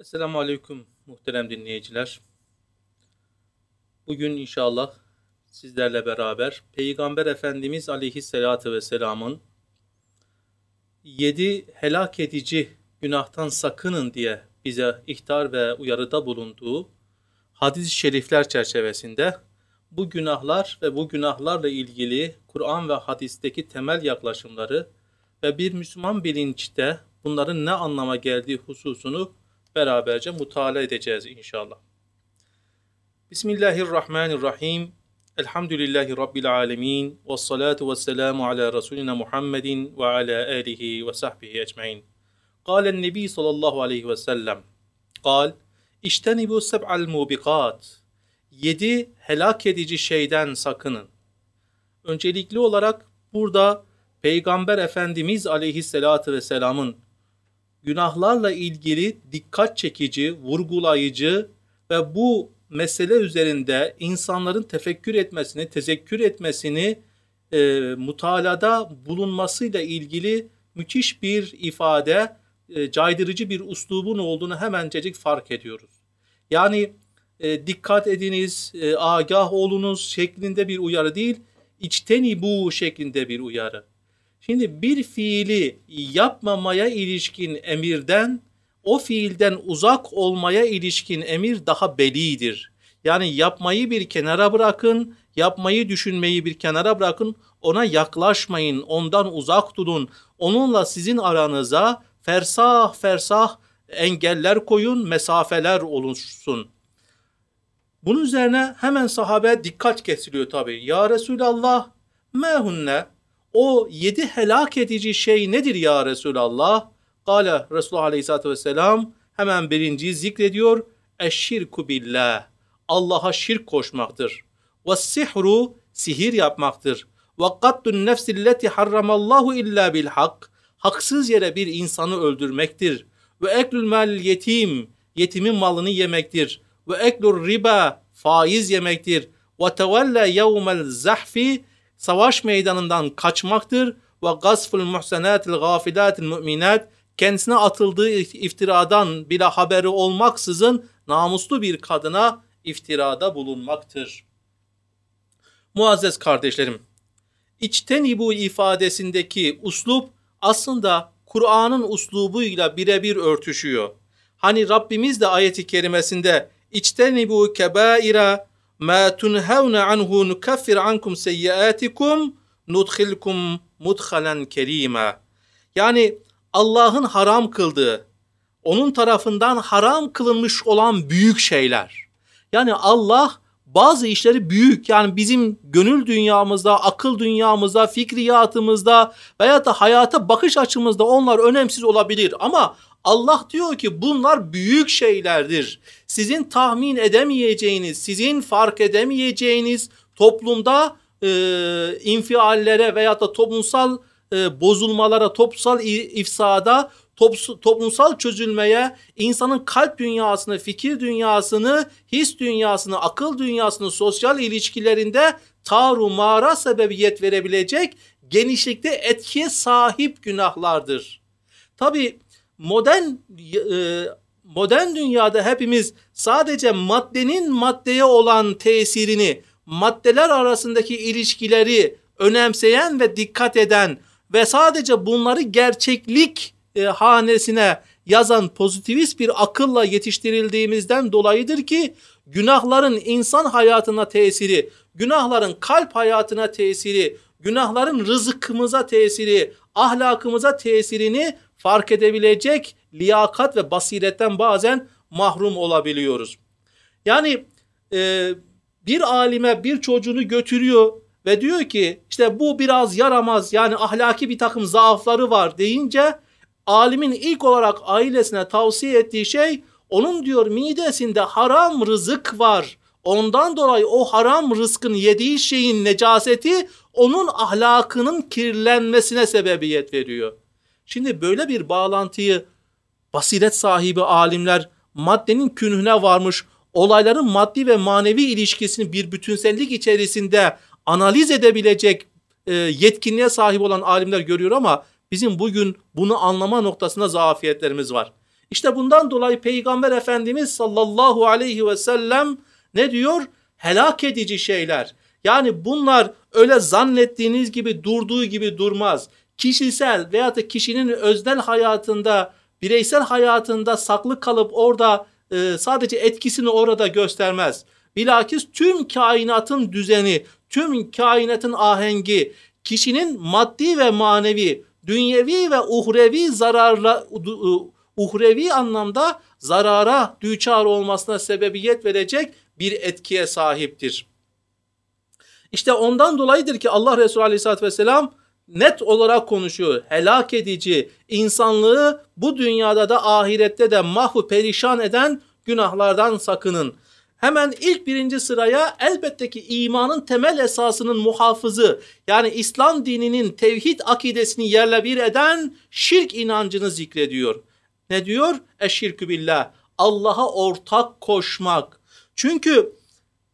Esselamu Aleyküm muhterem dinleyiciler. Bugün inşallah sizlerle beraber Peygamber Efendimiz Aleyhisselatü Vesselam'ın yedi helak edici günahtan sakının diye bize ihtar ve uyarıda bulunduğu hadis-i şerifler çerçevesinde bu günahlar ve bu günahlarla ilgili Kur'an ve hadisteki temel yaklaşımları ve bir Müslüman bilinçte bunların ne anlama geldiği hususunu beraberce mutala edeceğiz inşallah. Bismillahirrahmanirrahim. Elhamdülillahi Rabbil alemin. Ve salatu ve selamu ala Resulina Muhammedin ve ala alihi ve sahbihi ecmain. Kalen Nebi sallallahu aleyhi ve sellem. Kal, İştenibu seb'al mubikat. Yedi helak edici şeyden sakının. Öncelikli olarak burada Peygamber Efendimiz aleyhissalatü vesselamın günahlarla ilgili dikkat çekici, vurgulayıcı ve bu mesele üzerinde insanların tefekkür etmesini, tezekkür etmesini e, mutalada bulunmasıyla ilgili müthiş bir ifade, e, caydırıcı bir uslubun olduğunu hemencecik fark ediyoruz. Yani e, dikkat ediniz, e, agah olunuz şeklinde bir uyarı değil, içteni bu şeklinde bir uyarı. Şimdi bir fiili yapmamaya ilişkin emirden o fiilden uzak olmaya ilişkin emir daha belidir. Yani yapmayı bir kenara bırakın, yapmayı düşünmeyi bir kenara bırakın, ona yaklaşmayın, ondan uzak durun, Onunla sizin aranıza fersah fersah engeller koyun, mesafeler oluşsun. Bunun üzerine hemen sahabe dikkat kesiliyor tabii. Ya Resulallah mehunne o yedi helak edici şey nedir ya Resulallah? Kale Resulullah Aleyhisselatü Vesselam hemen birinci zikrediyor. Eşşirku billah. Allah'a şirk koşmaktır. Ve sihru sihir yapmaktır. Ve kattun nefsilleti harramallahu illa bilhak. Haksız yere bir insanı öldürmektir. Ve eklül mal yetim. Yetimin malını yemektir. Ve eklül riba. Faiz yemektir. Ve tevelle yevmel zahfi savaş meydanından kaçmaktır ve gasful muhsenatil gafilatil müminat kendisine atıldığı iftiradan bile haberi olmaksızın namuslu bir kadına iftirada bulunmaktır. Muazzez kardeşlerim, içten içtenibu ifadesindeki uslup aslında Kur'an'ın uslubuyla birebir örtüşüyor. Hani Rabbimiz de ayeti kerimesinde içtenibu kebaira ma tunhevne anhu nukaffir ankum seyyiatikum nudhilkum mudhalen kerima. Yani Allah'ın haram kıldığı, onun tarafından haram kılınmış olan büyük şeyler. Yani Allah bazı işleri büyük yani bizim gönül dünyamızda, akıl dünyamızda, fikriyatımızda veya da hayata bakış açımızda onlar önemsiz olabilir. Ama Allah diyor ki bunlar büyük şeylerdir. Sizin tahmin edemeyeceğiniz, sizin fark edemeyeceğiniz toplumda e, infiallere veya da toplumsal e, bozulmalara, toplumsal ifsada, toplumsal çözülmeye, insanın kalp dünyasını, fikir dünyasını, his dünyasını, akıl dünyasını, sosyal ilişkilerinde taru tarumara sebebiyet verebilecek genişlikte etkiye sahip günahlardır. Tabi modern e, modern dünyada hepimiz sadece maddenin maddeye olan tesirini, maddeler arasındaki ilişkileri önemseyen ve dikkat eden ve sadece bunları gerçeklik e, hanesine yazan pozitivist bir akılla yetiştirildiğimizden dolayıdır ki günahların insan hayatına tesiri, günahların kalp hayatına tesiri, günahların rızıkımıza tesiri, ahlakımıza tesirini fark edebilecek liyakat ve basiretten bazen mahrum olabiliyoruz. Yani e, bir alime bir çocuğunu götürüyor ve diyor ki işte bu biraz yaramaz yani ahlaki bir takım zaafları var deyince alimin ilk olarak ailesine tavsiye ettiği şey onun diyor midesinde haram rızık var. Ondan dolayı o haram rızkın yediği şeyin necaseti onun ahlakının kirlenmesine sebebiyet veriyor. Şimdi böyle bir bağlantıyı basiret sahibi alimler maddenin künhüne varmış, olayların maddi ve manevi ilişkisini bir bütünsellik içerisinde analiz edebilecek e, yetkinliğe sahip olan alimler görüyor ama bizim bugün bunu anlama noktasında zafiyetlerimiz var. İşte bundan dolayı Peygamber Efendimiz sallallahu aleyhi ve sellem ne diyor? Helak edici şeyler. Yani bunlar öyle zannettiğiniz gibi durduğu gibi durmaz kişisel veya da kişinin öznel hayatında, bireysel hayatında saklı kalıp orada e, sadece etkisini orada göstermez. Bilakis tüm kainatın düzeni, tüm kainatın ahengi, kişinin maddi ve manevi, dünyevi ve uhrevi zararla uhrevi anlamda zarara düçar olmasına sebebiyet verecek bir etkiye sahiptir. İşte ondan dolayıdır ki Allah Resulü Aleyhisselatü Vesselam net olarak konuşuyor. Helak edici, insanlığı bu dünyada da ahirette de mahvu perişan eden günahlardan sakının. Hemen ilk birinci sıraya elbette ki imanın temel esasının muhafızı yani İslam dininin tevhid akidesini yerle bir eden şirk inancını zikrediyor. Ne diyor? Eşirkü billah. Allah'a ortak koşmak. Çünkü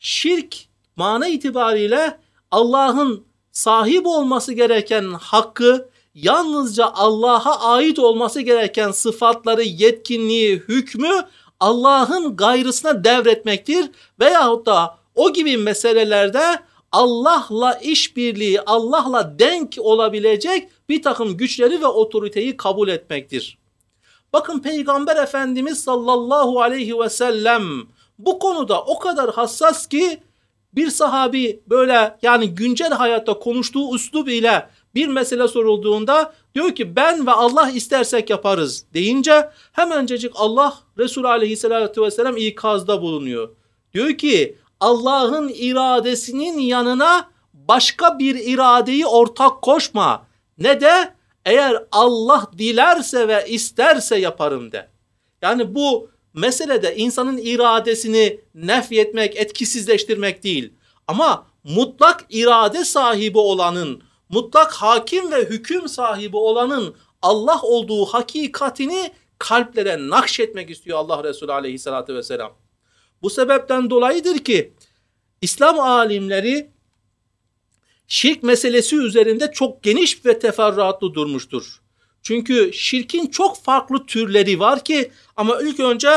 şirk mana itibariyle Allah'ın sahip olması gereken hakkı yalnızca Allah'a ait olması gereken sıfatları, yetkinliği, hükmü Allah'ın gayrısına devretmektir. Veyahut da o gibi meselelerde Allah'la işbirliği, Allah'la denk olabilecek bir takım güçleri ve otoriteyi kabul etmektir. Bakın Peygamber Efendimiz sallallahu aleyhi ve sellem bu konuda o kadar hassas ki bir sahabi böyle yani güncel hayatta konuştuğu üslub ile bir mesele sorulduğunda diyor ki ben ve Allah istersek yaparız deyince hemencecik Allah Resulü aleyhissalatü vesselam ikazda bulunuyor. Diyor ki Allah'ın iradesinin yanına başka bir iradeyi ortak koşma. Ne de eğer Allah dilerse ve isterse yaparım de. Yani bu meselede insanın iradesini nefyetmek, etkisizleştirmek değil. Ama mutlak irade sahibi olanın, mutlak hakim ve hüküm sahibi olanın Allah olduğu hakikatini kalplere nakşetmek istiyor Allah Resulü aleyhissalatü vesselam. Bu sebepten dolayıdır ki İslam alimleri şirk meselesi üzerinde çok geniş ve teferruatlı durmuştur. Çünkü şirkin çok farklı türleri var ki ama ilk önce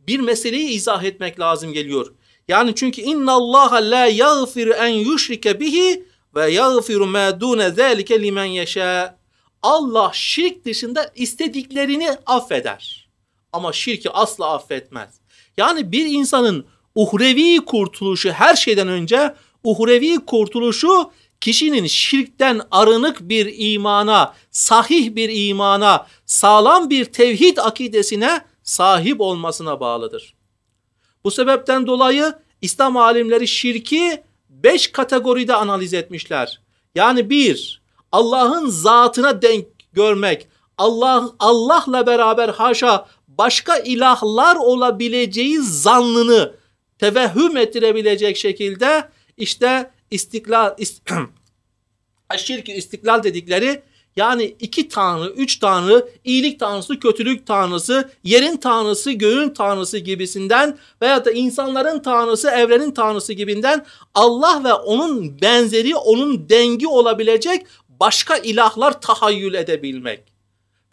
bir meseleyi izah etmek lazım geliyor. Yani çünkü inna Allah la yaghfir en yushrike bihi ve yaghfiru ma dune zalike limen yasha. Allah şirk dışında istediklerini affeder. Ama şirki asla affetmez. Yani bir insanın uhrevi kurtuluşu her şeyden önce uhrevi kurtuluşu kişinin şirkten arınık bir imana, sahih bir imana, sağlam bir tevhid akidesine sahip olmasına bağlıdır. Bu sebepten dolayı İslam alimleri şirki beş kategoride analiz etmişler. Yani bir, Allah'ın zatına denk görmek, Allah Allah'la beraber haşa başka ilahlar olabileceği zannını tevehhüm ettirebilecek şekilde işte istiklal ist şirki istiklal dedikleri yani iki tanrı, üç tanrı, iyilik tanrısı, kötülük tanrısı, yerin tanrısı, göğün tanrısı gibisinden veya da insanların tanrısı, evrenin tanrısı gibinden Allah ve onun benzeri, onun dengi olabilecek başka ilahlar tahayyül edebilmek.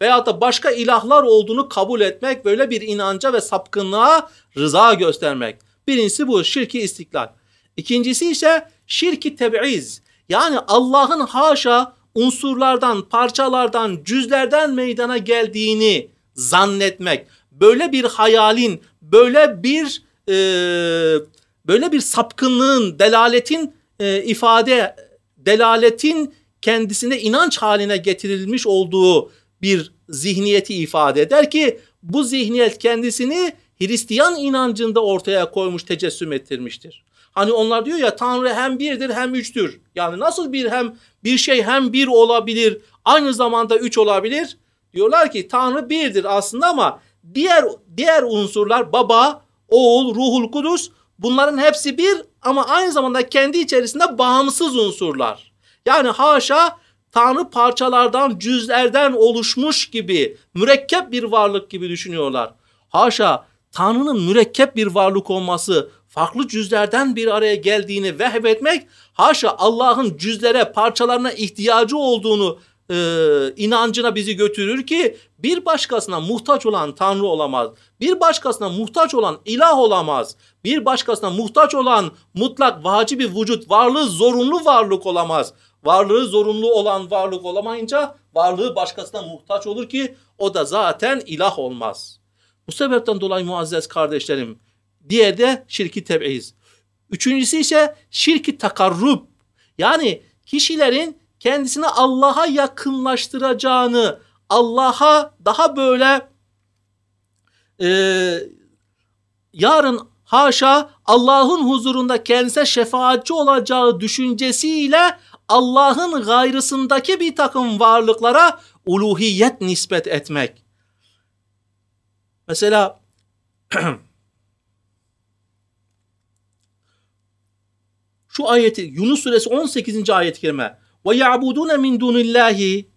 Veya da başka ilahlar olduğunu kabul etmek, böyle bir inanca ve sapkınlığa rıza göstermek. Birincisi bu şirki istiklal. İkincisi ise şirki teb'iz yani Allah'ın haşa unsurlardan, parçalardan, cüzlerden meydana geldiğini zannetmek. Böyle bir hayalin, böyle bir e, böyle bir sapkınlığın, delaletin e, ifade, delaletin kendisine inanç haline getirilmiş olduğu bir zihniyeti ifade eder ki bu zihniyet kendisini Hristiyan inancında ortaya koymuş, tecessüm ettirmiştir. Hani onlar diyor ya Tanrı hem birdir hem üçtür. Yani nasıl bir hem bir şey hem bir olabilir aynı zamanda üç olabilir? Diyorlar ki Tanrı birdir aslında ama diğer diğer unsurlar baba, oğul, ruhul kudus bunların hepsi bir ama aynı zamanda kendi içerisinde bağımsız unsurlar. Yani haşa Tanrı parçalardan, cüzlerden oluşmuş gibi, mürekkep bir varlık gibi düşünüyorlar. Haşa Tanrı'nın mürekkep bir varlık olması farklı cüzlerden bir araya geldiğini vehmetmek haşa Allah'ın cüzlere parçalarına ihtiyacı olduğunu e, inancına bizi götürür ki bir başkasına muhtaç olan Tanrı olamaz. Bir başkasına muhtaç olan ilah olamaz. Bir başkasına muhtaç olan mutlak vacibi vücut varlığı zorunlu varlık olamaz. Varlığı zorunlu olan varlık olamayınca varlığı başkasına muhtaç olur ki o da zaten ilah olmaz. Bu sebepten dolayı muazzez kardeşlerim diğeri de şirki tebeiz. Üçüncüsü ise şirki takarrub. Yani kişilerin kendisini Allah'a yakınlaştıracağını, Allah'a daha böyle e, yarın haşa Allah'ın huzurunda kendisine şefaatçi olacağı düşüncesiyle Allah'ın gayrısındaki bir takım varlıklara uluhiyet nispet etmek. Mesela şu ayeti Yunus suresi 18. ayet kerime. Ve ya'budune min dunillahi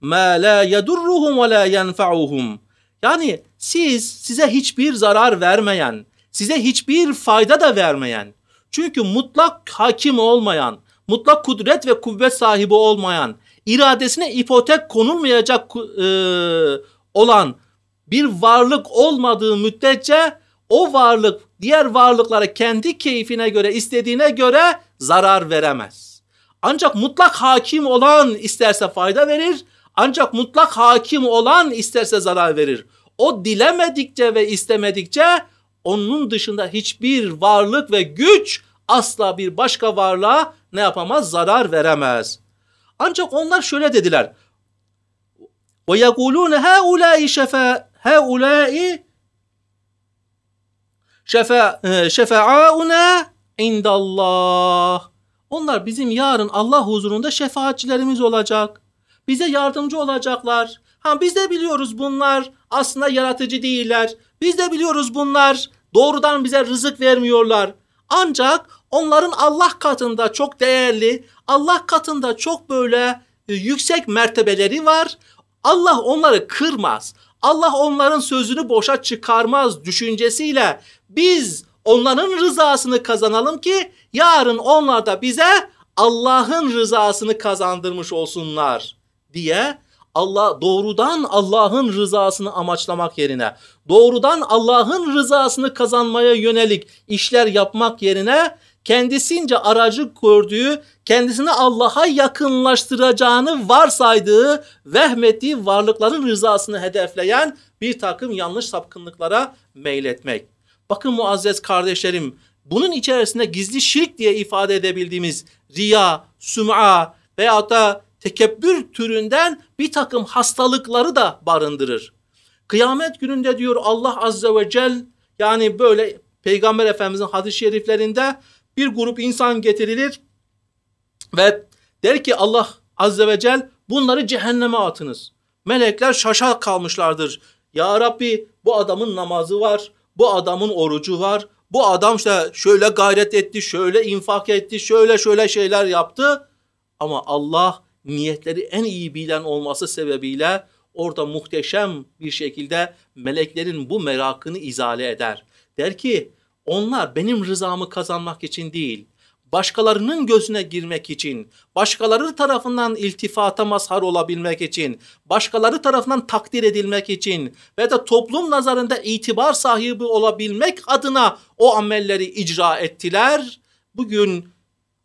ma la yedurruhum ve la yenfa'uhum. Yani siz size hiçbir zarar vermeyen, size hiçbir fayda da vermeyen, çünkü mutlak hakim olmayan, mutlak kudret ve kuvvet sahibi olmayan, iradesine ipotek konulmayacak e, olan bir varlık olmadığı müddetçe o varlık diğer varlıklara kendi keyfine göre istediğine göre zarar veremez. Ancak mutlak hakim olan isterse fayda verir, ancak mutlak hakim olan isterse zarar verir. O dilemedikçe ve istemedikçe onun dışında hiçbir varlık ve güç asla bir başka varlığa ne yapamaz? Zarar veremez. Ancak onlar şöyle dediler. وَيَقُولُونَ هَا اُولَٰئِ شَفَاءَ هَا اُولَٰئِ şefa, e, şefa'auna indallah. Onlar bizim yarın Allah huzurunda şefaatçilerimiz olacak. Bize yardımcı olacaklar. Ha biz de biliyoruz bunlar aslında yaratıcı değiller. Biz de biliyoruz bunlar doğrudan bize rızık vermiyorlar. Ancak onların Allah katında çok değerli, Allah katında çok böyle e, yüksek mertebeleri var. Allah onları kırmaz. Allah onların sözünü boşa çıkarmaz düşüncesiyle biz onların rızasını kazanalım ki yarın onlar da bize Allah'ın rızasını kazandırmış olsunlar diye Allah doğrudan Allah'ın rızasını amaçlamak yerine, doğrudan Allah'ın rızasını kazanmaya yönelik işler yapmak yerine kendisince aracı gördüğü, kendisini Allah'a yakınlaştıracağını varsaydığı, vehmettiği varlıkların rızasını hedefleyen bir takım yanlış sapkınlıklara meyletmek. Bakın muazzez kardeşlerim bunun içerisinde gizli şirk diye ifade edebildiğimiz riya, süm'a veya da tekebbür türünden bir takım hastalıkları da barındırır. Kıyamet gününde diyor Allah Azze ve Cel yani böyle Peygamber Efendimizin hadis-i şeriflerinde bir grup insan getirilir ve der ki Allah Azze ve Cel bunları cehenneme atınız. Melekler şaşa kalmışlardır. Ya Rabbi bu adamın namazı var, bu adamın orucu var. Bu adam işte şöyle gayret etti, şöyle infak etti, şöyle şöyle şeyler yaptı. Ama Allah niyetleri en iyi bilen olması sebebiyle orada muhteşem bir şekilde meleklerin bu merakını izale eder. Der ki onlar benim rızamı kazanmak için değil, başkalarının gözüne girmek için, başkaları tarafından iltifata mazhar olabilmek için, başkaları tarafından takdir edilmek için ve de toplum nazarında itibar sahibi olabilmek adına o amelleri icra ettiler. Bugün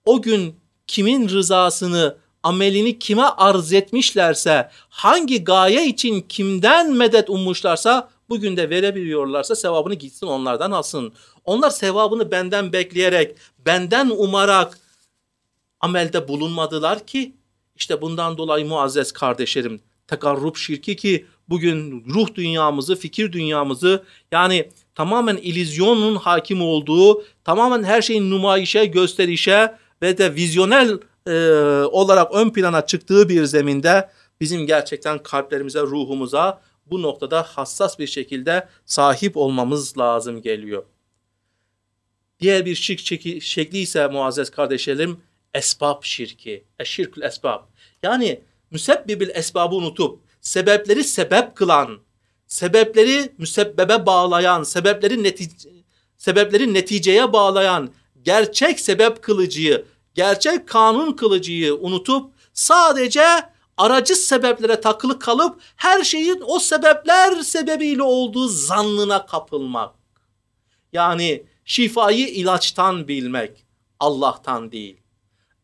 o gün kimin rızasını, amelini kime arz etmişlerse, hangi gaye için kimden medet ummuşlarsa Bugün de verebiliyorlarsa sevabını gitsin onlardan alsın. Onlar sevabını benden bekleyerek, benden umarak amelde bulunmadılar ki. İşte bundan dolayı muazzez kardeşlerim tekarrub şirki ki bugün ruh dünyamızı, fikir dünyamızı yani tamamen ilizyonun hakim olduğu, tamamen her şeyin numayişe, gösterişe ve de vizyonel e, olarak ön plana çıktığı bir zeminde bizim gerçekten kalplerimize, ruhumuza bu noktada hassas bir şekilde sahip olmamız lazım geliyor. Diğer bir şirk şekli ise muazzez kardeşlerim esbab şirki. Eşirkül esbab. Yani müsebbibil esbabı unutup sebepleri sebep kılan, sebepleri müsebbebe bağlayan, sebepleri netice, sebepleri neticeye bağlayan, gerçek sebep kılıcıyı, gerçek kanun kılıcıyı unutup sadece aracı sebeplere takılı kalıp her şeyin o sebepler sebebiyle olduğu zannına kapılmak. Yani şifayı ilaçtan bilmek, Allah'tan değil.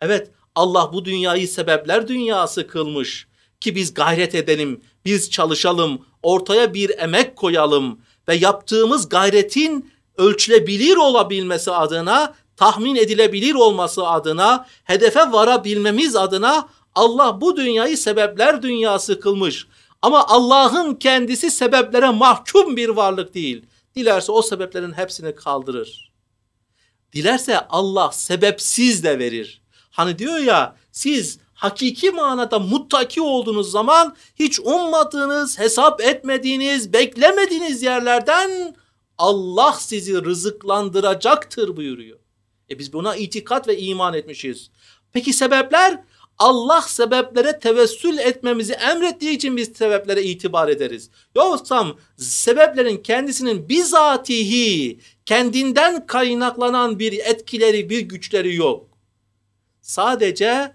Evet Allah bu dünyayı sebepler dünyası kılmış ki biz gayret edelim, biz çalışalım, ortaya bir emek koyalım ve yaptığımız gayretin ölçülebilir olabilmesi adına, tahmin edilebilir olması adına, hedefe varabilmemiz adına Allah bu dünyayı sebepler dünyası kılmış. Ama Allah'ın kendisi sebeplere mahkum bir varlık değil. Dilerse o sebeplerin hepsini kaldırır. Dilerse Allah sebepsiz de verir. Hani diyor ya siz hakiki manada muttaki olduğunuz zaman hiç ummadığınız, hesap etmediğiniz, beklemediğiniz yerlerden Allah sizi rızıklandıracaktır buyuruyor. E biz buna itikat ve iman etmişiz. Peki sebepler? Allah sebeplere tevessül etmemizi emrettiği için biz sebeplere itibar ederiz. Yoksa sebeplerin kendisinin bizatihi kendinden kaynaklanan bir etkileri bir güçleri yok. Sadece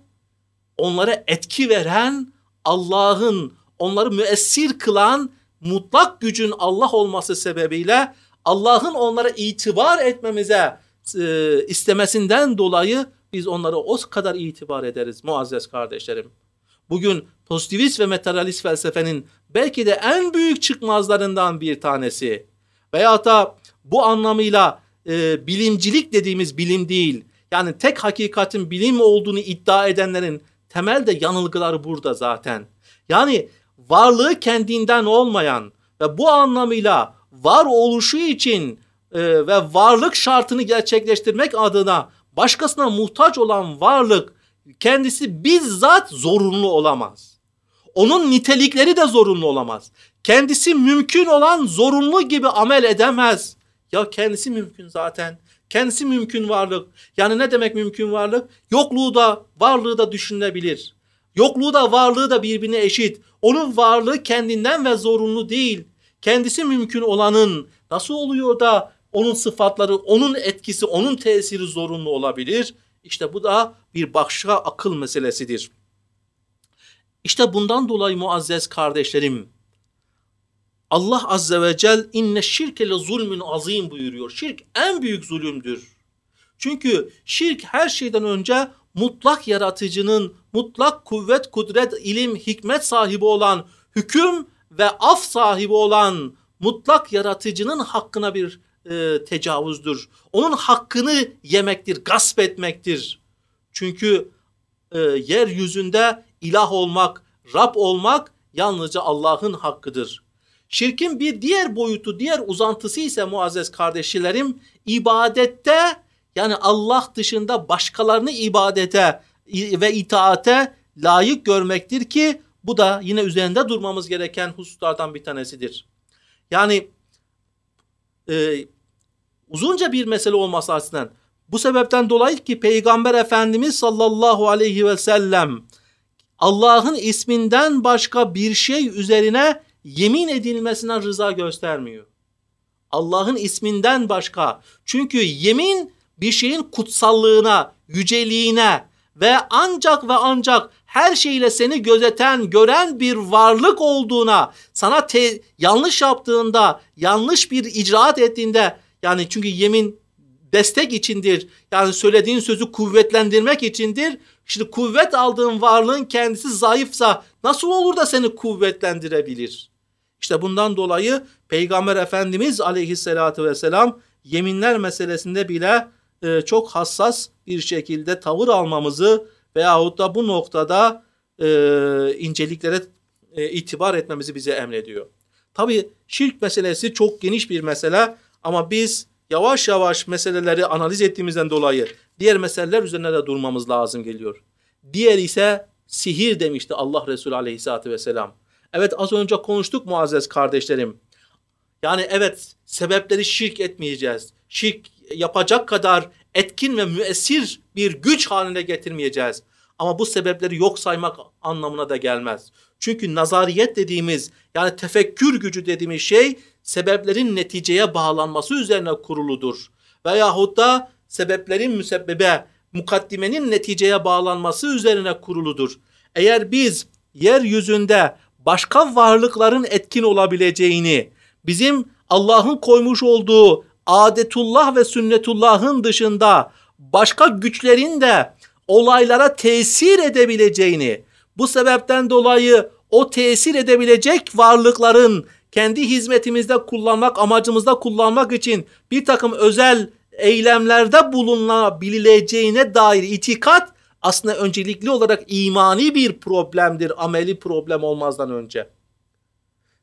onlara etki veren Allah'ın onları müessir kılan mutlak gücün Allah olması sebebiyle Allah'ın onlara itibar etmemize e, istemesinden dolayı biz onlara o kadar itibar ederiz muazzez kardeşlerim. Bugün pozitivist ve materyalist felsefenin belki de en büyük çıkmazlarından bir tanesi. Veya da bu anlamıyla e, bilimcilik dediğimiz bilim değil. Yani tek hakikatin bilim olduğunu iddia edenlerin temelde yanılgıları burada zaten. Yani varlığı kendinden olmayan ve bu anlamıyla var oluşu için e, ve varlık şartını gerçekleştirmek adına başkasına muhtaç olan varlık kendisi bizzat zorunlu olamaz. Onun nitelikleri de zorunlu olamaz. Kendisi mümkün olan zorunlu gibi amel edemez. Ya kendisi mümkün zaten. Kendisi mümkün varlık. Yani ne demek mümkün varlık? Yokluğu da varlığı da düşünülebilir. Yokluğu da varlığı da birbirine eşit. Onun varlığı kendinden ve zorunlu değil. Kendisi mümkün olanın nasıl oluyor da onun sıfatları, onun etkisi, onun tesiri zorunlu olabilir. İşte bu da bir başka akıl meselesidir. İşte bundan dolayı muazzez kardeşlerim Allah azze ve cel inne şirke le zulmün azim buyuruyor. Şirk en büyük zulümdür. Çünkü şirk her şeyden önce mutlak yaratıcının mutlak kuvvet, kudret, ilim, hikmet sahibi olan hüküm ve af sahibi olan mutlak yaratıcının hakkına bir e, tecavüzdür. Onun hakkını yemektir, gasp etmektir. Çünkü e, yeryüzünde ilah olmak, Rab olmak yalnızca Allah'ın hakkıdır. Şirkin bir diğer boyutu, diğer uzantısı ise muazzez kardeşlerim ibadette yani Allah dışında başkalarını ibadete ve itaate layık görmektir ki bu da yine üzerinde durmamız gereken hususlardan bir tanesidir. Yani e, uzunca bir mesele olması açısından. Bu sebepten dolayı ki Peygamber Efendimiz sallallahu aleyhi ve sellem Allah'ın isminden başka bir şey üzerine yemin edilmesine rıza göstermiyor. Allah'ın isminden başka. Çünkü yemin bir şeyin kutsallığına, yüceliğine ve ancak ve ancak her şeyle seni gözeten, gören bir varlık olduğuna, sana te- yanlış yaptığında, yanlış bir icraat ettiğinde yani çünkü yemin destek içindir. Yani söylediğin sözü kuvvetlendirmek içindir. Şimdi kuvvet aldığın varlığın kendisi zayıfsa nasıl olur da seni kuvvetlendirebilir? İşte bundan dolayı Peygamber Efendimiz aleyhissalatü vesselam yeminler meselesinde bile e, çok hassas bir şekilde tavır almamızı veyahut da bu noktada e, inceliklere e, itibar etmemizi bize emrediyor. Tabi şirk meselesi çok geniş bir mesele. Ama biz yavaş yavaş meseleleri analiz ettiğimizden dolayı diğer meseleler üzerine de durmamız lazım geliyor. Diğer ise sihir demişti Allah Resulü aleyhissalatü vesselam. Evet az önce konuştuk muazzez kardeşlerim. Yani evet sebepleri şirk etmeyeceğiz. Şirk yapacak kadar etkin ve müessir bir güç haline getirmeyeceğiz. Ama bu sebepleri yok saymak anlamına da gelmez. Çünkü nazariyet dediğimiz yani tefekkür gücü dediğimiz şey sebeplerin neticeye bağlanması üzerine kuruludur. Veyahut da sebeplerin müsebbebe, mukaddimenin neticeye bağlanması üzerine kuruludur. Eğer biz yeryüzünde başka varlıkların etkin olabileceğini, bizim Allah'ın koymuş olduğu adetullah ve sünnetullahın dışında başka güçlerin de olaylara tesir edebileceğini, bu sebepten dolayı o tesir edebilecek varlıkların kendi hizmetimizde kullanmak, amacımızda kullanmak için bir takım özel eylemlerde bulunabileceğine dair itikat aslında öncelikli olarak imani bir problemdir, ameli problem olmazdan önce.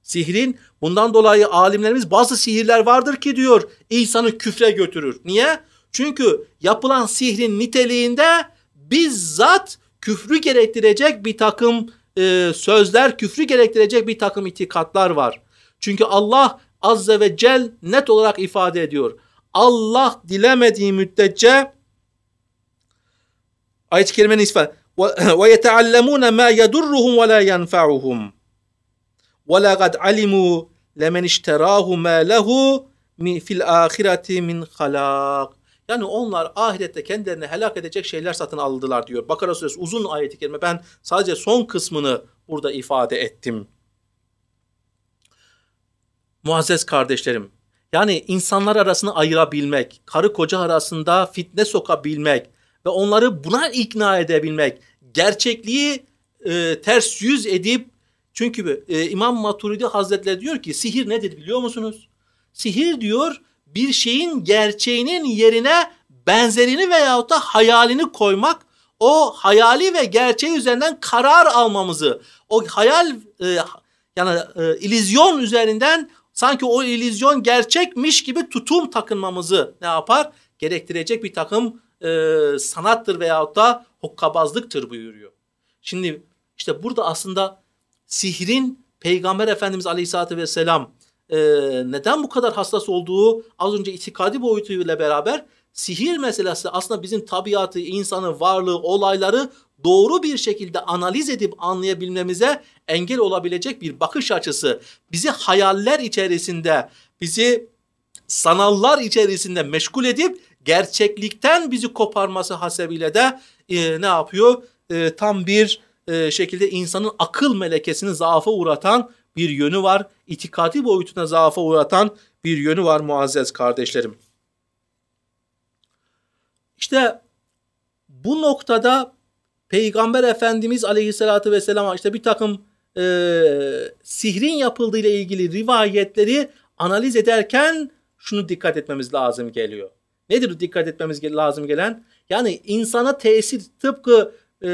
Sihrin bundan dolayı alimlerimiz bazı sihirler vardır ki diyor insanı küfre götürür. Niye? Çünkü yapılan sihrin niteliğinde bizzat küfrü gerektirecek bir takım e, sözler, küfrü gerektirecek bir takım itikatlar var. Çünkü Allah azze ve cel net olarak ifade ediyor. Allah dilemediği müddetçe ayet-i kerimenin ispat ve yeteallemune ma yedurruhum ve la yenfa'uhum ve laqad alimu lemen işterahu ma lehu fil ahireti min halak. Yani onlar ahirette kendilerini helak edecek şeyler satın aldılar diyor. Bakara suresi uzun ayeti kerime. Ben sadece son kısmını burada ifade ettim. Muazzez kardeşlerim, yani insanlar arasını ayırabilmek, karı koca arasında fitne sokabilmek ve onları buna ikna edebilmek, gerçekliği e, ters yüz edip çünkü e, İmam Maturidi Hazretleri diyor ki sihir nedir biliyor musunuz? Sihir diyor bir şeyin gerçeğinin yerine benzerini veyahut da hayalini koymak o hayali ve gerçeği üzerinden karar almamızı o hayal e, yani e, ilizyon üzerinden sanki o illüzyon gerçekmiş gibi tutum takınmamızı ne yapar? Gerektirecek bir takım e, sanattır veyahut da hokkabazlıktır buyuruyor. Şimdi işte burada aslında sihrin Peygamber Efendimiz Aleyhisselatü Vesselam e, neden bu kadar hassas olduğu az önce itikadi boyutuyla beraber sihir meselesi aslında bizim tabiatı, insanı, varlığı, olayları doğru bir şekilde analiz edip anlayabilmemize engel olabilecek bir bakış açısı bizi hayaller içerisinde, bizi sanallar içerisinde meşgul edip gerçeklikten bizi koparması hasebiyle de e, ne yapıyor? E, tam bir e, şekilde insanın akıl melekesini zaafa uğratan bir yönü var. İtikadi boyutuna zaafa uğratan bir yönü var muazzez kardeşlerim. İşte bu noktada Peygamber Efendimiz Aleyhisselatü Vesselam'a işte bir takım e, sihrin yapıldığı ile ilgili rivayetleri analiz ederken şunu dikkat etmemiz lazım geliyor. Nedir dikkat etmemiz lazım gelen? Yani insana tesir tıpkı e,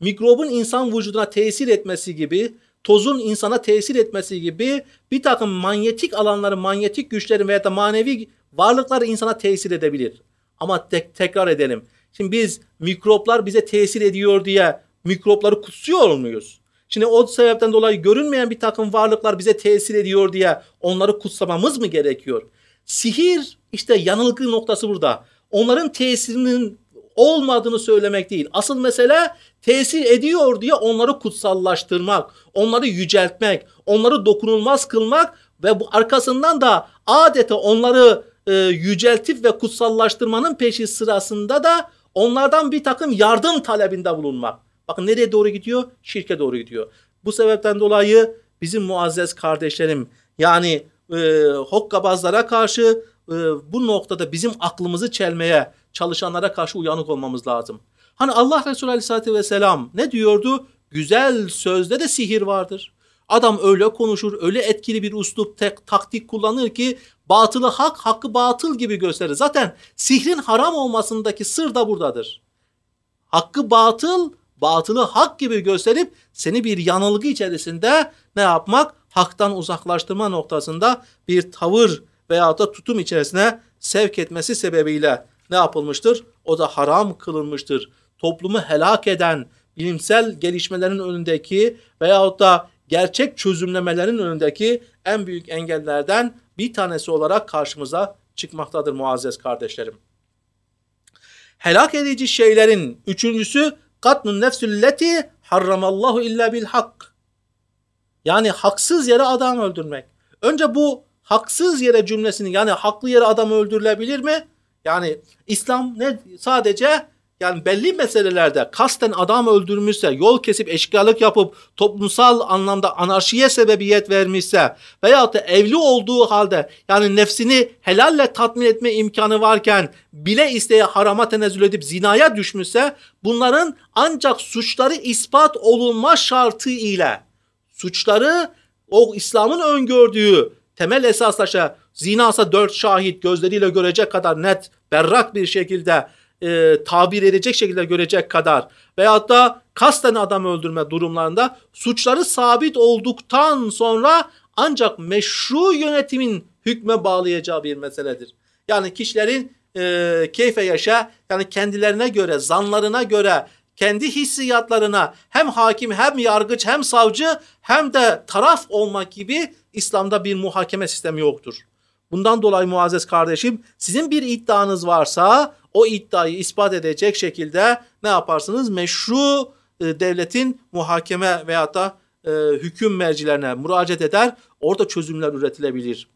mikrobun insan vücuduna tesir etmesi gibi tozun insana tesir etmesi gibi bir takım manyetik alanların, manyetik güçlerin veya da manevi varlıklar insana tesir edebilir. Ama tek, tekrar edelim. Şimdi biz mikroplar bize tesir ediyor diye mikropları kutsuyor muyuz? Şimdi o sebepten dolayı görünmeyen bir takım varlıklar bize tesir ediyor diye onları kutsamamız mı gerekiyor? Sihir işte yanılgı noktası burada. Onların tesirinin olmadığını söylemek değil. Asıl mesele tesir ediyor diye onları kutsallaştırmak, onları yüceltmek, onları dokunulmaz kılmak ve bu arkasından da adeta onları e, yüceltip ve kutsallaştırmanın peşi sırasında da Onlardan bir takım yardım talebinde bulunmak. Bakın nereye doğru gidiyor? Şirke doğru gidiyor. Bu sebepten dolayı bizim muazzez kardeşlerim yani e, hokkabazlara karşı e, bu noktada bizim aklımızı çelmeye çalışanlara karşı uyanık olmamız lazım. Hani Allah Resulü Aleyhisselatü Vesselam ne diyordu? Güzel sözde de sihir vardır. Adam öyle konuşur, öyle etkili bir uslup, tek, taktik kullanır ki Batılı hak, hakkı batıl gibi gösterir. Zaten sihrin haram olmasındaki sır da buradadır. Hakkı batıl, batılı hak gibi gösterip seni bir yanılgı içerisinde ne yapmak? Haktan uzaklaştırma noktasında bir tavır veya da tutum içerisine sevk etmesi sebebiyle ne yapılmıştır? O da haram kılınmıştır. Toplumu helak eden bilimsel gelişmelerin önündeki veyahut da gerçek çözümlemelerin önündeki en büyük engellerden bir tanesi olarak karşımıza çıkmaktadır muazzez kardeşlerim. Helak edici şeylerin üçüncüsü katnun nefsülleti harramallahu illa bil hak. Yani haksız yere adam öldürmek. Önce bu haksız yere cümlesini yani haklı yere adam öldürülebilir mi? Yani İslam ne sadece yani belli meselelerde kasten adam öldürmüşse, yol kesip eşkıyalık yapıp toplumsal anlamda anarşiye sebebiyet vermişse veya da evli olduğu halde yani nefsini helalle tatmin etme imkanı varken bile isteye harama tenezzül edip zinaya düşmüşse bunların ancak suçları ispat olunma şartı ile suçları o İslam'ın öngördüğü temel esaslaşa zinasa dört şahit gözleriyle görecek kadar net berrak bir şekilde e, tabir edecek şekilde görecek kadar veyahut da kasten adam öldürme durumlarında suçları sabit olduktan sonra ancak meşru yönetimin hükme bağlayacağı bir meseledir. Yani kişilerin e, keyfe yaşa yani kendilerine göre, zanlarına göre, kendi hissiyatlarına hem hakim hem yargıç hem savcı hem de taraf olmak gibi İslam'da bir muhakeme sistemi yoktur. Bundan dolayı muazzez kardeşim sizin bir iddianız varsa o iddiayı ispat edecek şekilde ne yaparsınız? Meşru e, devletin muhakeme veya da e, hüküm mercilerine müracaat eder. Orada çözümler üretilebilir.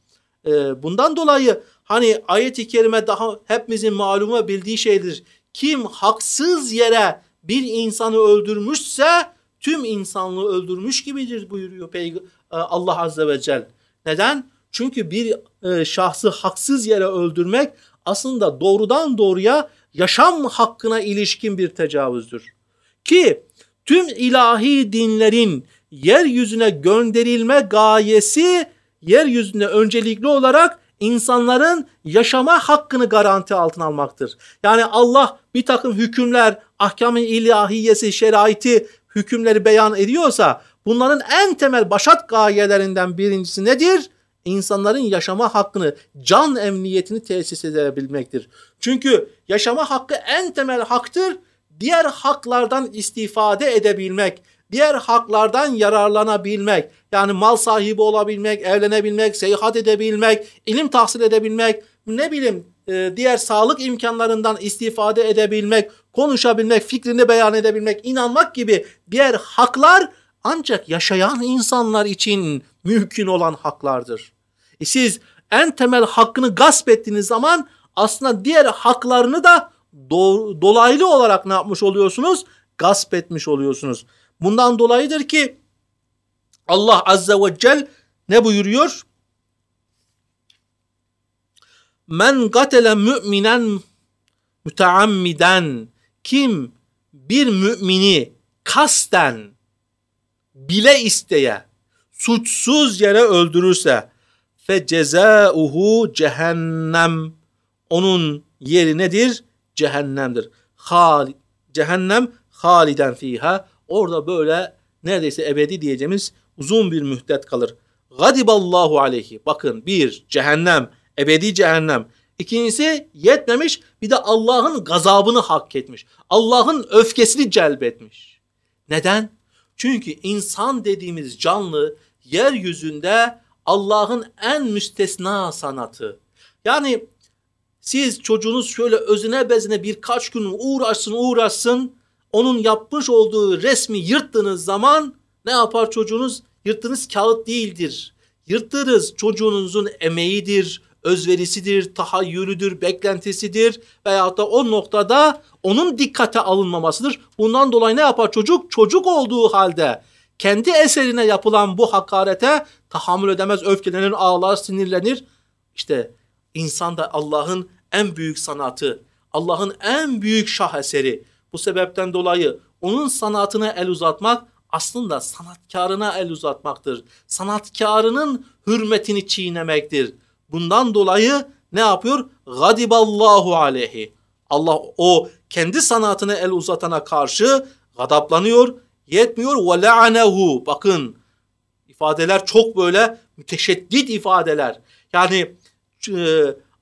E, bundan dolayı hani ayet-i kerime daha hepimizin malumu bildiği şeydir. Kim haksız yere bir insanı öldürmüşse tüm insanlığı öldürmüş gibidir buyuruyor Peyg- Allah Azze ve Celle. Neden? Çünkü bir şahsı haksız yere öldürmek aslında doğrudan doğruya yaşam hakkına ilişkin bir tecavüzdür. Ki tüm ilahi dinlerin yeryüzüne gönderilme gayesi yeryüzünde öncelikli olarak insanların yaşama hakkını garanti altına almaktır. Yani Allah bir takım hükümler, ahkam-ı ilahiyesi, şeraiti, hükümleri beyan ediyorsa bunların en temel başat gayelerinden birincisi nedir? insanların yaşama hakkını, can emniyetini tesis edebilmektir. Çünkü yaşama hakkı en temel haktır. Diğer haklardan istifade edebilmek, diğer haklardan yararlanabilmek, yani mal sahibi olabilmek, evlenebilmek, seyahat edebilmek, ilim tahsil edebilmek, ne bileyim e, diğer sağlık imkanlarından istifade edebilmek, konuşabilmek, fikrini beyan edebilmek, inanmak gibi diğer haklar ancak yaşayan insanlar için mümkün olan haklardır. E siz en temel hakkını gasp ettiğiniz zaman aslında diğer haklarını da do dolaylı olarak ne yapmış oluyorsunuz? Gasp etmiş oluyorsunuz. Bundan dolayıdır ki Allah Azze ve Celle ne buyuruyor? Men gatele müminen müteammiden kim bir mümini kasten bile isteye suçsuz yere öldürürse fe cezauhu cehennem. Onun yeri nedir? Cehennemdir. Hal, cehennem haliden fiha. Orada böyle neredeyse ebedi diyeceğimiz uzun bir müddet kalır. Gadiballahu aleyhi. Bakın bir cehennem, ebedi cehennem. İkincisi yetmemiş bir de Allah'ın gazabını hak etmiş. Allah'ın öfkesini celbetmiş. Neden? Çünkü insan dediğimiz canlı yeryüzünde Allah'ın en müstesna sanatı. Yani siz çocuğunuz şöyle özüne bezine birkaç gün uğraşsın uğraşsın onun yapmış olduğu resmi yırttığınız zaman ne yapar çocuğunuz? Yırttığınız kağıt değildir. Yırttığınız çocuğunuzun emeğidir, özverisidir, tahayyülüdür, beklentisidir veyahut da o noktada onun dikkate alınmamasıdır. Bundan dolayı ne yapar çocuk? Çocuk olduğu halde kendi eserine yapılan bu hakarete tahammül edemez, öfkelenir, ağlar, sinirlenir. İşte insan da Allah'ın en büyük sanatı, Allah'ın en büyük şaheseri. Bu sebepten dolayı onun sanatına el uzatmak aslında sanatkarına el uzatmaktır. Sanatkarının hürmetini çiğnemektir. Bundan dolayı ne yapıyor? Gadiballahu aleyhi. Allah o kendi sanatına el uzatana karşı gadaplanıyor. Yetmiyor. Ve le'anehu. Bakın ifadeler çok böyle müteşeddit ifadeler. Yani e,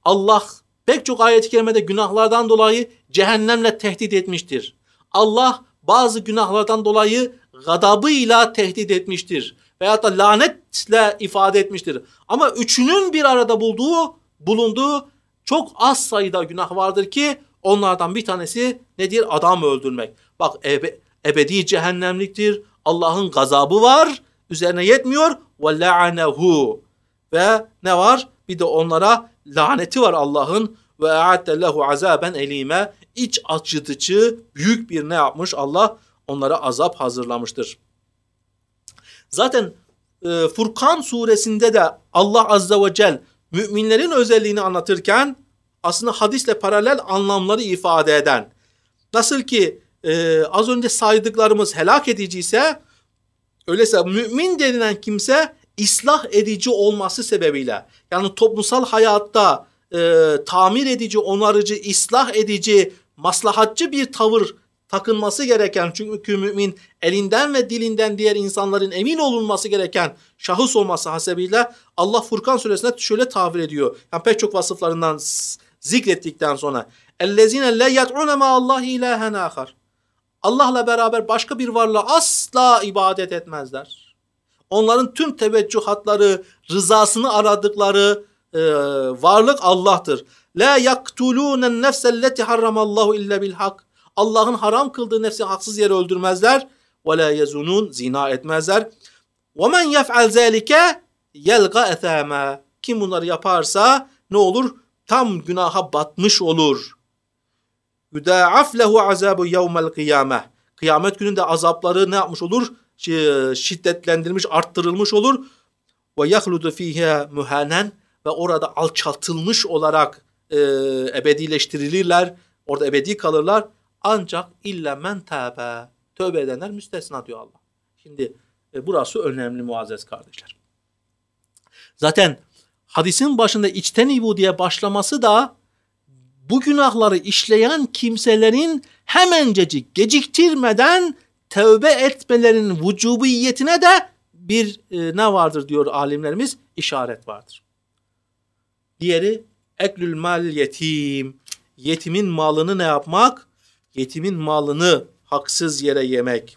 Allah pek çok ayet-i kerimede günahlardan dolayı cehennemle tehdit etmiştir. Allah bazı günahlardan dolayı gadabıyla tehdit etmiştir. Veyahut da lanetle ifade etmiştir. Ama üçünün bir arada bulduğu, bulunduğu çok az sayıda günah vardır ki onlardan bir tanesi nedir? Adam öldürmek. Bak ebe, ebedi cehennemliktir. Allah'ın gazabı var üzerine yetmiyor. Ve la'anehu. Ve ne var? Bir de onlara laneti var Allah'ın. Ve a'atte lehu azaben elime. İç acıtıcı büyük bir ne yapmış Allah? Onlara azap hazırlamıştır. Zaten e, Furkan suresinde de Allah azza ve cel müminlerin özelliğini anlatırken aslında hadisle paralel anlamları ifade eden. Nasıl ki e, az önce saydıklarımız helak edici ise Öyleyse mümin denilen kimse islah edici olması sebebiyle yani toplumsal hayatta e, tamir edici, onarıcı, islah edici, maslahatçı bir tavır takınması gereken çünkü mümin elinden ve dilinden diğer insanların emin olunması gereken şahıs olması hasebiyle Allah Furkan suresinde şöyle tabir ediyor. Yani pek çok vasıflarından zikrettikten sonra. اَلَّذ۪ينَ لَا يَدْعُونَ مَا اللّٰهِ اِلٰهًا آخَرٍ Allah'la beraber başka bir varlığa asla ibadet etmezler. Onların tüm teveccühatları, rızasını aradıkları e, varlık Allah'tır. La yaktulûnen nefselleti harramallahu illa bil hak. Allah'ın haram kıldığı nefsi haksız yere öldürmezler. Ve la yezunun zina etmezler. Ve men yef'al zâlike yelga ethâme. Kim bunları yaparsa ne olur? Tam günaha batmış olur.'' Yüdâ'af lehu azabu yevmel kıyâmeh. Kıyamet gününde azapları ne yapmış olur? Şiddetlendirilmiş, arttırılmış olur. Ve yahludu fîhâ mühenen. Ve orada alçaltılmış olarak e, ebedileştirilirler. Orada ebedi kalırlar. Ancak illa men tâbe. Tövbe edenler müstesna diyor Allah. Şimdi e, burası önemli muazzez kardeşler. Zaten hadisin başında içten ibu diye başlaması da bu günahları işleyen kimselerin hemencecik geciktirmeden tövbe etmelerinin vücubiyetine de bir e, ne vardır diyor alimlerimiz işaret vardır. Diğeri eklül mal yetim. Yetimin malını ne yapmak? Yetimin malını haksız yere yemek.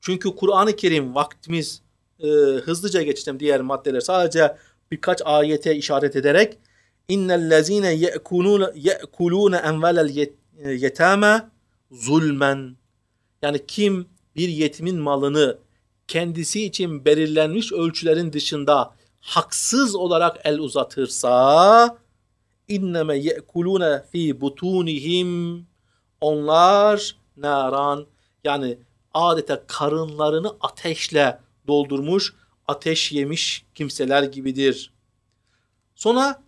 Çünkü Kur'an-ı Kerim vaktimiz e, hızlıca geçtim diğer maddeler sadece birkaç ayete işaret ederek İnnellezîne ye'kulûne envelel yetâme zulmen. Yani kim bir yetimin malını kendisi için belirlenmiş ölçülerin dışında haksız olarak el uzatırsa inneme ye'kulûne fi butunihim onlar naran yani adeta karınlarını ateşle doldurmuş ateş yemiş kimseler gibidir. Sonra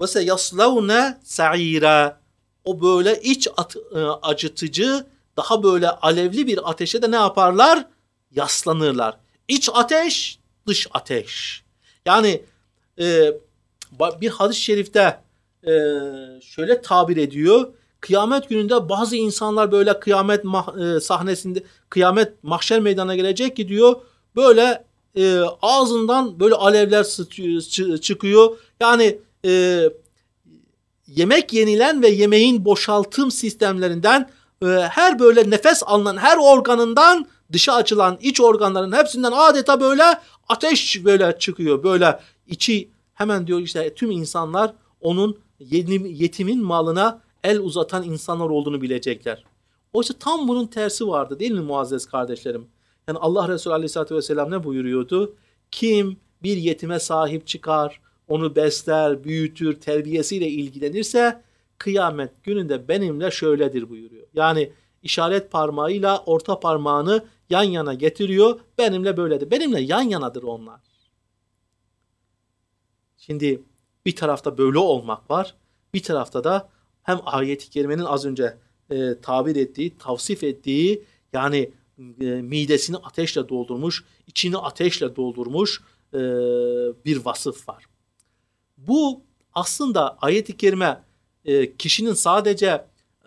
ve se yaslavne sa'ira. O böyle iç at, e, acıtıcı, daha böyle alevli bir ateşe de ne yaparlar? Yaslanırlar. İç ateş, dış ateş. Yani e, bir hadis-i şerifte e, şöyle tabir ediyor. Kıyamet gününde bazı insanlar böyle kıyamet e, sahnesinde, kıyamet mahşer meydana gelecek ki diyor. Böyle e, ağzından böyle alevler çıkıyor. Yani e, yemek yenilen ve yemeğin boşaltım sistemlerinden e, her böyle nefes alınan her organından dışa açılan iç organların hepsinden adeta böyle ateş böyle çıkıyor. Böyle içi hemen diyor işte tüm insanlar onun yetimin malına el uzatan insanlar olduğunu bilecekler. Oysa tam bunun tersi vardı değil mi muazzez kardeşlerim? Yani Allah Resulü Aleyhisselatü Vesselam ne buyuruyordu? Kim bir yetime sahip çıkar, onu besler, büyütür, terbiyesiyle ilgilenirse kıyamet gününde benimle şöyledir buyuruyor. Yani işaret parmağıyla orta parmağını yan yana getiriyor. Benimle böyledir. Benimle yan yanadır onlar. Şimdi bir tarafta böyle olmak var. Bir tarafta da hem ayet-i kerimenin az önce e, tabir ettiği, tavsif ettiği yani e, midesini ateşle doldurmuş, içini ateşle doldurmuş e, bir vasıf var. Bu aslında ayet-i kerime e, kişinin sadece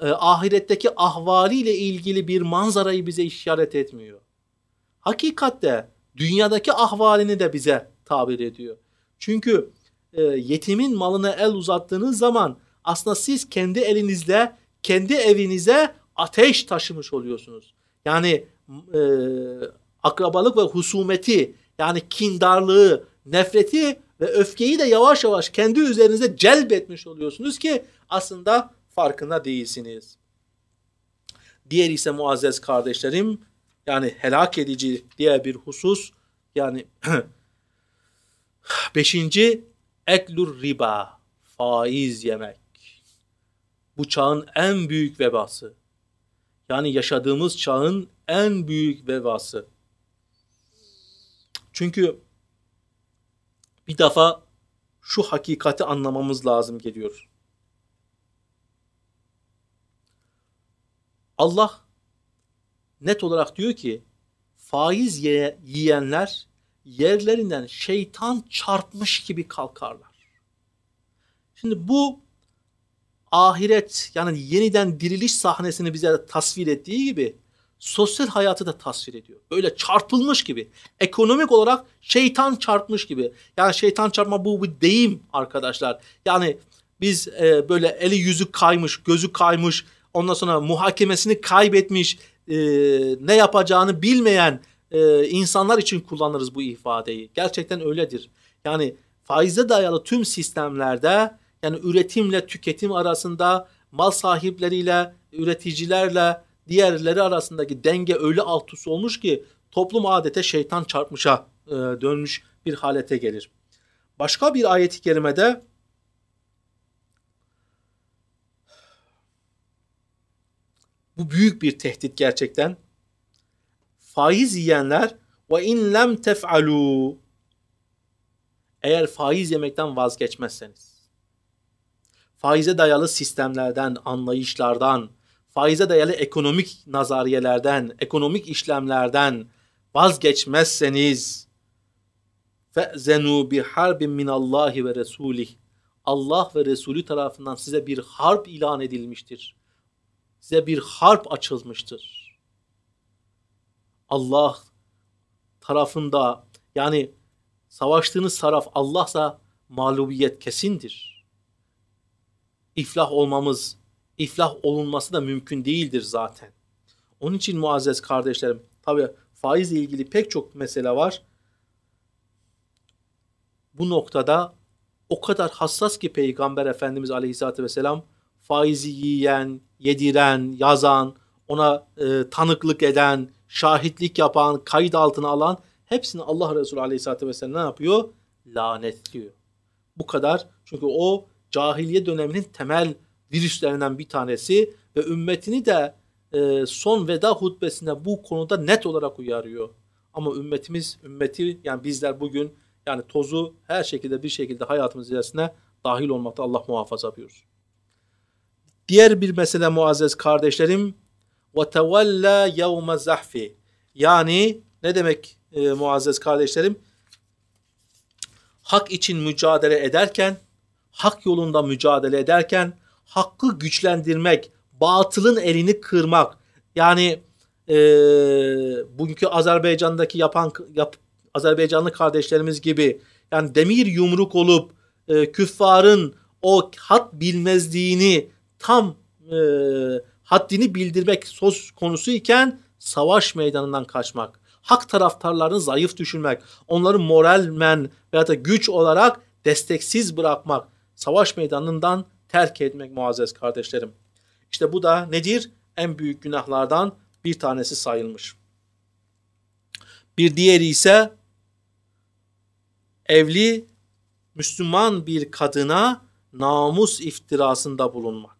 e, ahiretteki ahvaliyle ilgili bir manzarayı bize işaret etmiyor. Hakikatte dünyadaki ahvalini de bize tabir ediyor. Çünkü e, yetimin malına el uzattığınız zaman aslında siz kendi elinizle kendi evinize ateş taşımış oluyorsunuz. Yani e, akrabalık ve husumeti yani kindarlığı, nefreti ve öfkeyi de yavaş yavaş kendi üzerinize celbetmiş oluyorsunuz ki aslında farkında değilsiniz. Diğer ise muazzez kardeşlerim yani helak edici diğer bir husus yani beşinci eklur riba faiz yemek. Bu çağın en büyük vebası. Yani yaşadığımız çağın en büyük vebası. Çünkü bir defa şu hakikati anlamamız lazım geliyor. Allah net olarak diyor ki faiz ye, yiyenler yerlerinden şeytan çarpmış gibi kalkarlar. Şimdi bu ahiret yani yeniden diriliş sahnesini bize tasvir ettiği gibi sosyal hayatı da tasvir ediyor. Böyle çarpılmış gibi. Ekonomik olarak şeytan çarpmış gibi. Yani şeytan çarpma bu bir deyim arkadaşlar. Yani biz e, böyle eli yüzü kaymış, gözü kaymış, ondan sonra muhakemesini kaybetmiş, e, ne yapacağını bilmeyen e, insanlar için kullanırız bu ifadeyi. Gerçekten öyledir. Yani faize dayalı tüm sistemlerde yani üretimle tüketim arasında mal sahipleriyle, üreticilerle, diğerleri arasındaki denge öyle alt üst olmuş ki toplum adete şeytan çarpmışa e, dönmüş bir halete gelir. Başka bir ayeti kerimede bu büyük bir tehdit gerçekten. Faiz yiyenler ve in lem tef'alu eğer faiz yemekten vazgeçmezseniz faize dayalı sistemlerden, anlayışlardan, faize dayalı ekonomik nazariyelerden, ekonomik işlemlerden vazgeçmezseniz fe'zenu bi harbin min Allahi ve Resulih. Allah ve Resulü tarafından size bir harp ilan edilmiştir. Size bir harp açılmıştır. Allah tarafında yani savaştığınız taraf Allah'sa mağlubiyet kesindir. İflah olmamız iflah olunması da mümkün değildir zaten. Onun için muazzez kardeşlerim tabi faizle ilgili pek çok mesele var. Bu noktada o kadar hassas ki Peygamber Efendimiz Aleyhisselatü Vesselam faizi yiyen, yediren, yazan, ona e, tanıklık eden, şahitlik yapan, kayıt altına alan hepsini Allah Resulü Aleyhisselatü Vesselam ne yapıyor? Lanetliyor. Bu kadar. Çünkü o cahiliye döneminin temel virüslerinden bir tanesi ve ümmetini de e, son veda hutbesinde bu konuda net olarak uyarıyor. Ama ümmetimiz, ümmeti yani bizler bugün yani tozu her şekilde bir şekilde hayatımız içerisine dahil olmakta Allah muhafaza yapıyor. Diğer bir mesele muazzez kardeşlerim وَتَوَلَّا يَوْمَ zahfi Yani ne demek e, muazzez kardeşlerim? Hak için mücadele ederken, hak yolunda mücadele ederken hakkı güçlendirmek, batılın elini kırmak. Yani e, bugünkü Azerbaycan'daki yapan yap, Azerbaycanlı kardeşlerimiz gibi yani demir yumruk olup e, küffarın o hat bilmezliğini tam e, haddini bildirmek söz konusu iken savaş meydanından kaçmak, hak taraftarlarını zayıf düşünmek, onları moralmen veya da güç olarak desteksiz bırakmak, savaş meydanından terk etmek muazzez kardeşlerim. İşte bu da nedir? En büyük günahlardan bir tanesi sayılmış. Bir diğeri ise evli Müslüman bir kadına namus iftirasında bulunmak.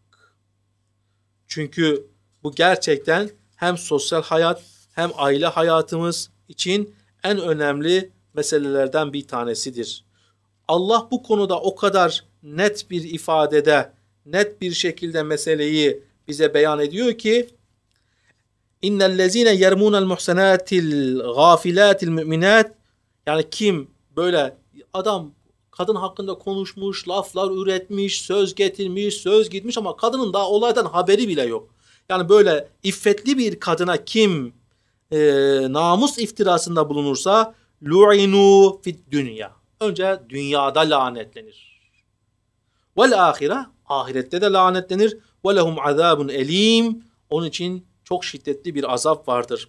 Çünkü bu gerçekten hem sosyal hayat hem aile hayatımız için en önemli meselelerden bir tanesidir. Allah bu konuda o kadar net bir ifadede, net bir şekilde meseleyi bize beyan ediyor ki innellezine yermunel muhsenatil gafilatil müminat yani kim böyle adam kadın hakkında konuşmuş, laflar üretmiş, söz getirmiş, söz gitmiş ama kadının daha olaydan haberi bile yok. Yani böyle iffetli bir kadına kim e, namus iftirasında bulunursa lu'inu fid dünya. Önce dünyada lanetlenir. Vel ahire ahirette de lanetlenir. Ve lehum azabun elim. Onun için çok şiddetli bir azap vardır.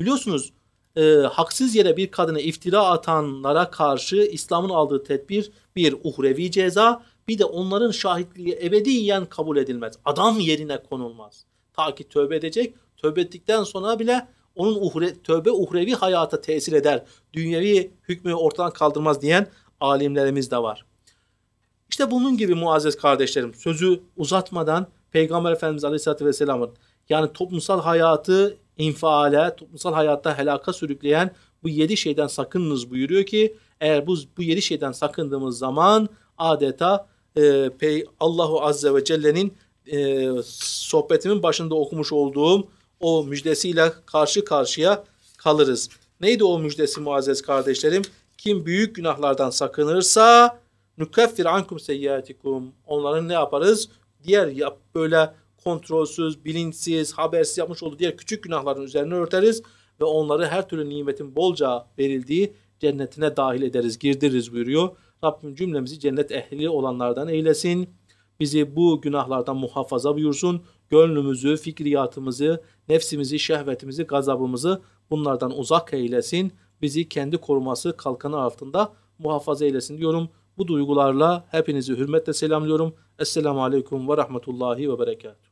Biliyorsunuz e, haksız yere bir kadına iftira atanlara karşı İslam'ın aldığı tedbir bir uhrevi ceza bir de onların şahitliği ebediyen kabul edilmez. Adam yerine konulmaz. Ta ki tövbe edecek. Tövbe ettikten sonra bile onun uhre, tövbe uhrevi hayata tesir eder. Dünyevi hükmü ortadan kaldırmaz diyen alimlerimiz de var. İşte bunun gibi muazzez kardeşlerim sözü uzatmadan Peygamber Efendimiz Aleyhisselatü Vesselam'ın yani toplumsal hayatı infiale, toplumsal hayatta helaka sürükleyen bu yedi şeyden sakınınız buyuruyor ki eğer bu, bu yedi şeyden sakındığımız zaman adeta e, Allahu Azze ve Celle'nin e, sohbetimin başında okumuş olduğum o müjdesiyle karşı karşıya kalırız. Neydi o müjdesi muazzez kardeşlerim? Kim büyük günahlardan sakınırsa nukeffir ankum seyyatikum. Onların ne yaparız? Diğer yap böyle kontrolsüz, bilinçsiz, habersiz yapmış olduğu diğer küçük günahların üzerine örteriz ve onları her türlü nimetin bolca verildiği cennetine dahil ederiz, girdiririz buyuruyor. Rabbim cümlemizi cennet ehli olanlardan eylesin. Bizi bu günahlardan muhafaza buyursun. Gönlümüzü, fikriyatımızı, nefsimizi, şehvetimizi, gazabımızı bunlardan uzak eylesin. Bizi kendi koruması kalkanı altında muhafaza eylesin diyorum. Bu duygularla hepinizi hürmetle selamlıyorum. Esselamu Aleyküm ve Rahmetullahi ve Berekatuhu.